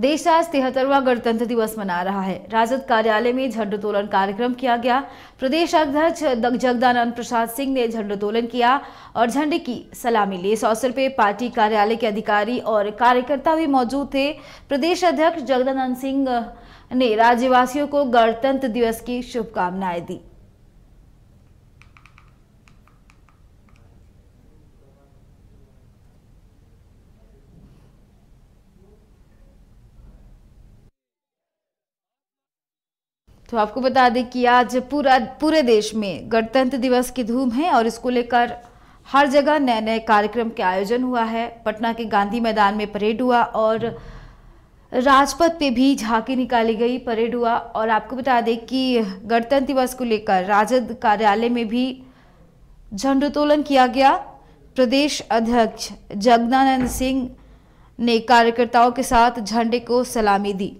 देश आज तिहत्तरवा गणतंत्र दिवस मना रहा है राजद कार्यालय में झंडोत्तोलन कार्यक्रम किया गया प्रदेश अध्यक्ष जगदानंद प्रसाद सिंह ने झंडोत्तोलन किया और झंडे की सलामी ली इस अवसर पर पार्टी कार्यालय के अधिकारी और कार्यकर्ता भी मौजूद थे प्रदेश अध्यक्ष जगदानंद सिंह ने राज्यवासियों को गणतंत्र दिवस की शुभकामनाएं दी तो आपको बता दें कि आज पूरा पूरे देश में गणतंत्र दिवस की धूम है और इसको लेकर हर जगह नए नए कार्यक्रम के आयोजन हुआ है पटना के गांधी मैदान में परेड हुआ और राजपथ पे भी झांकी निकाली गई परेड हुआ और आपको बता दें कि गणतंत्र दिवस को लेकर राजद कार्यालय में भी झंडोत्तोलन किया गया प्रदेश अध्यक्ष जगदानंद सिंह ने कार्यकर्ताओं के साथ झंडे को सलामी दी